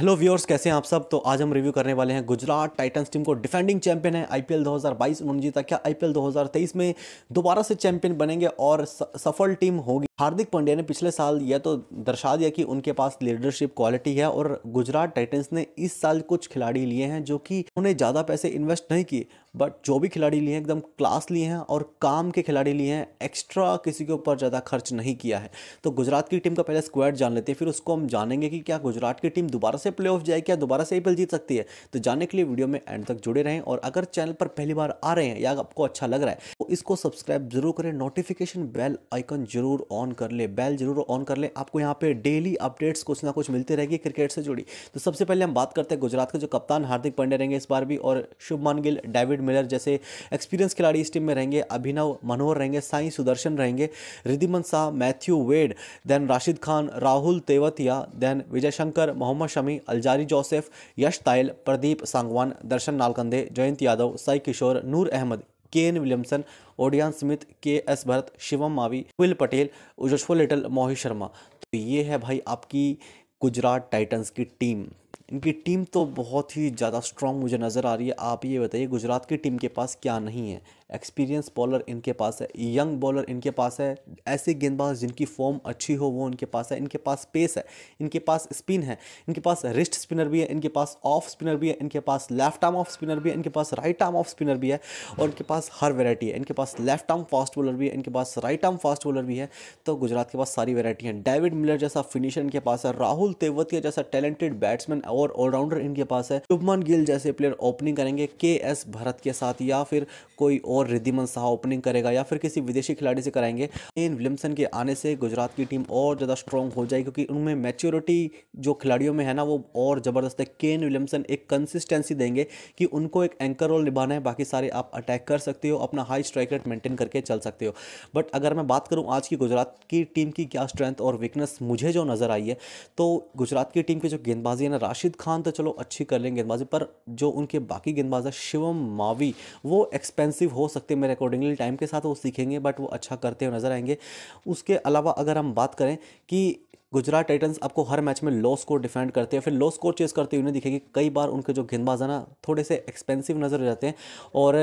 hello viewers कैसे हैं आप सब तो आज हम रिव्यू करने वाले हैं गुजरात टाइटंस टीम को डिफेंडिंग चैंपियन है आईपीएल 2022 उन्होंने जीता क्या आईपीएल 2023 में दोबारा से चैंपियन बनेंगे और सफल टीम होगी हार्दिक पांड्या ने पिछले साल यह तो दर्शा दिया कि उनके पास लीडरशिप क्वालिटी है और गुजरात टाइटन्स ने इस साल कुछ खिलाड़ी लिए हैं जो कि उन्हें ज़्यादा पैसे इन्वेस्ट नहीं किए बट जो भी खिलाड़ी लिए हैं एकदम क्लास लिए हैं और काम के खिलाड़ी लिए हैं एक्स्ट्रा किसी के ऊपर ज़्यादा खर्च नहीं किया है तो गुजरात की टीम का पहले स्क्वाड जान लेते हैं फिर उसको हम जानेंगे कि क्या गुजरात की टीम दोबारा से प्ले ऑफ जाए क्या दोबारा से आई जीत सकती है तो जानने के लिए वीडियो में एंड तक जुड़े रहें और अगर चैनल पर पहली बार आ रहे हैं या आपको अच्छा लग रहा है तो इसको सब्सक्राइब जरूर करें नोटिफिकेशन बेल आइकन जरूर ऑन ऑन कर ले बेल जरूर ऑन कर ले आपको यहाँ पे डेली अपडेट्स कुछ ना कुछ मिलती रहेगी क्रिकेट से जुड़ी तो सबसे पहले हम बात करते हैं गुजरात के जो कप्तान हार्दिक पांडे रहेंगे इस बार भी और शुभमान गिल डेविड मिलर जैसे एक्सपीरियंस खिलाड़ी इस टीम में रहेंगे अभिनव मनोहर रहेंगे साई सुदर्शन रहेंगे Wriddhiman Saha Matthew Wade then Rashid Khan Rahul Tewatia then Vijay Shankar Mohammed Shami Alzarri Joseph Yash Dayal Pradeep Sangwan Darshan Nalkande Jayant Yadav Sai Kishore Noor Ahmad Kane Williamson Odean Smith K S Bharat Shivam Mavi क्विल पटेल उजस्वो लिटल मोहित शर्मा तो ये है भाई आपकी गुजरात टाइटंस की टीम इनकी टीम तो बहुत ही ज़्यादा स्ट्रांग मुझे नज़र आ रही है आप ये बताइए गुजरात की टीम के पास क्या नहीं है एक्सपीरियंस बॉलर इनके पास है यंग बॉलर इनके पास है ऐसे गेंदबाज जिनकी फॉर्म अच्छी हो वो इनके पास है इनके पास पेस है इनके पास स्पिन है इनके पास रिस्ट स्पिनर भी है इनके पास ऑफ स्पिनर भी है इनके पास लेफ्ट आर्म ऑफ स्पिनर भी है इनके पास राइट आर्म ऑफ स्पिनर भी है और इनके पास हर वेरायटी है इनके पास लेफ्ट आर्म फास्ट बॉलर भी है इनके पास राइट आर्म फास्ट बॉलर भी है तो गुजरात के पास सारी वेरायटी है डेविड मिलर जैसा फिनिशर इनके पास है राहुल तेवतिया जैसा टैलेंटेड बैट्समैन और ऑलराउंडर इनके पास है शुभमन गिल जैसे प्लेयर ओपनिंग करेंगे के एस भरत के साथ या फिर कोई और और रिद्धिमन शाह ओपनिंग करेगा या फिर किसी विदेशी खिलाड़ी से कराएंगे इन विलियमसन के आने से गुजरात की टीम और ज़्यादा स्ट्रॉन्ग हो जाएगी क्योंकि उनमें मेच्योरिटी जो खिलाड़ियों में है ना वो और ज़बरदस्त है केन विलियमसन एक कंसिस्टेंसी देंगे कि उनको एक एंकर रोल निभाना है बाकी सारे आप अटैक कर सकते हो अपना हाई स्ट्राइक रेट मेंटेन करके चल सकते हो बट अगर मैं बात करूँ आज की गुजरात की टीम की क्या स्ट्रेंथ और वीकनेस मुझे जो नज़र आई है तो गुजरात की टीम की जो गेंदबाजी है ना राशिद खान तो चलो अच्छी कर लेंगे गेंदबाजी पर जो उनके बाकी गेंदबाज है शिवम मावी वो एक्सपेंसिव हो सकते हैं मेरे अकॉर्डिंगली टाइम के साथ वो सीखेंगे बट वो अच्छा करते हुए नज़र आएंगे उसके अलावा अगर हम बात करें कि गुजरात टाइटन्स आपको हर मैच में लो स्कोर डिफेंड करते हैं फिर लो स्कोर चेस करते हुए दिखेगी कई बार उनके जो गेंदबाज है ना थोड़े से एक्सपेंसिव नज़र जाते हैं और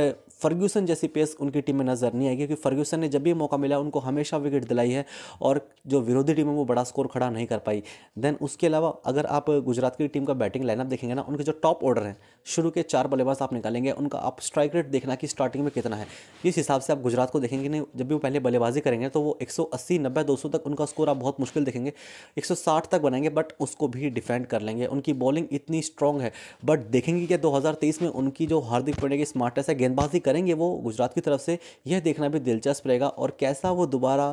फर्ग्यूसन जैसी पेस उनकी टीम में नज़र नहीं आई क्योंकि फर्ग्यूसन ने जब भी मौका मिला उनको हमेशा विकेट दिलाई है और जो विरोधी टीम है वो बड़ा स्कोर खड़ा नहीं कर पाई देन उसके अलावा अगर आप गुजरात की टीम का बैटिंग लाइनअप देखेंगे ना उनके जो टॉप ऑर्डर हैं शुरू के चार बल्लेबाज आप निकालेंगे उनका आप स्ट्राइक रेट देखना कि स्टार्टिंग में कितना है इस हिसाब से आप गुजरात को देखेंगे नहीं जब भी वो पहले बल्लेबाजी करेंगे तो वो एक सौ 200 तक उनका स्कोर आप बहुत मुश्किल देखेंगे साठ तक बनाएंगे बट उसको भी डिफेंड कर लेंगे उनकी बॉलिंग इतनी स्ट्रांग है बट देखेंगे हज़ार 2023 में उनकी जो हार्दिक पांड्या की स्मार्टनेस है गेंदबाजी करेंगे वो गुजरात की तरफ से यह देखना भी दिलचस्प रहेगा और कैसा वो दोबारा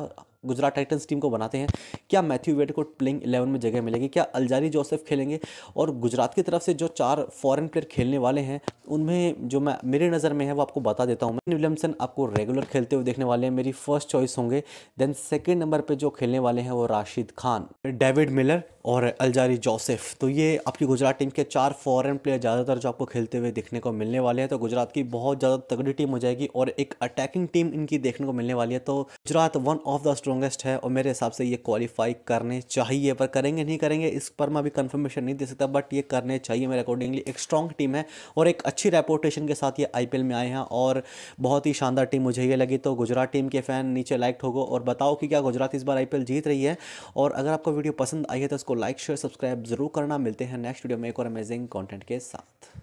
गुजरात टाइटन्स टीम को बनाते हैं क्या मैथ्यू वेड को प्लेइंग इलेवन में जगह मिलेगी क्या अलजारी जोसेफ खेलेंगे और गुजरात की तरफ से जो चार फॉरेन प्लेयर खेलने वाले हैं उनमें जो मैं मेरी नज़र में है वो आपको बता देता हूँ विलियमसन आपको रेगुलर खेलते हुए देखने वाले हैं मेरी फर्स्ट चॉइस होंगे देन सेकेंड नंबर पर जो खेलने वाले हैं वो राशिद खान डेविड मिलर और अलजारी जोसेफ तो ये आपकी गुजरात टीम के चार फॉरेन प्लेयर ज़्यादातर जो आपको खेलते हुए देखने को मिलने वाले हैं तो गुजरात की बहुत ज़्यादा तगड़ी टीम हो जाएगी और एक अटैकिंग टीम इनकी देखने को मिलने वाली है तो Gujarat one of the strong strongest है और मेरे हिसाब से ये क्वालिफाई करने चाहिए पर करेंगे नहीं करेंगे इस पर मैं अभी कंफर्मेशन नहीं दे सकता बट ये करने चाहिए मेरे अकॉर्डिंगली एक स्ट्रॉन्ग टीम है और एक अच्छी रेपोटेशन के साथ ये आई में आए हैं और बहुत ही शानदार टीम मुझे ये लगी तो गुजरात टीम के फ़ैन नीचे लाइक ठोको और बताओ कि क्या गुजरात इस बार आई जीत रही है और अगर आपको वीडियो पसंद आई है तो उसको लाइक शेयर सब्सक्राइब ज़रूर करना मिलते हैं नेक्स्ट वीडियो में एक और अमेजिंग कॉन्टेंट के साथ